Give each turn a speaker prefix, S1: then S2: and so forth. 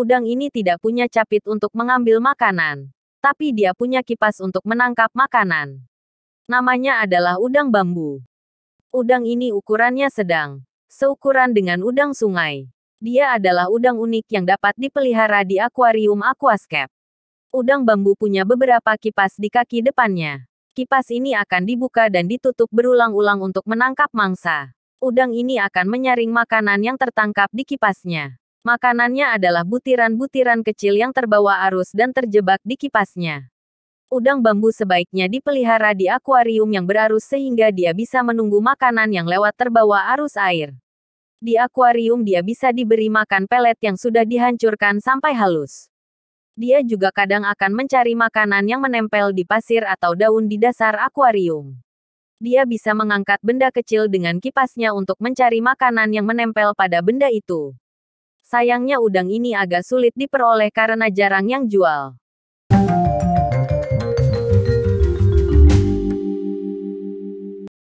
S1: udang ini tidak punya capit untuk mengambil makanan. Tapi dia punya kipas untuk menangkap makanan. Namanya adalah udang bambu. Udang ini ukurannya sedang, seukuran dengan udang sungai. Dia adalah udang unik yang dapat dipelihara di akuarium aquascape. Udang bambu punya beberapa kipas di kaki depannya. Kipas ini akan dibuka dan ditutup berulang-ulang untuk menangkap mangsa. Udang ini akan menyaring makanan yang tertangkap di kipasnya. Makanannya adalah butiran-butiran kecil yang terbawa arus dan terjebak di kipasnya. Udang bambu sebaiknya dipelihara di akuarium yang berarus sehingga dia bisa menunggu makanan yang lewat terbawa arus air. Di akuarium dia bisa diberi makan pelet yang sudah dihancurkan sampai halus. Dia juga kadang akan mencari makanan yang menempel di pasir atau daun di dasar akuarium dia bisa mengangkat benda kecil dengan kipasnya untuk mencari makanan yang menempel pada benda itu. Sayangnya udang ini agak sulit diperoleh karena jarang yang jual.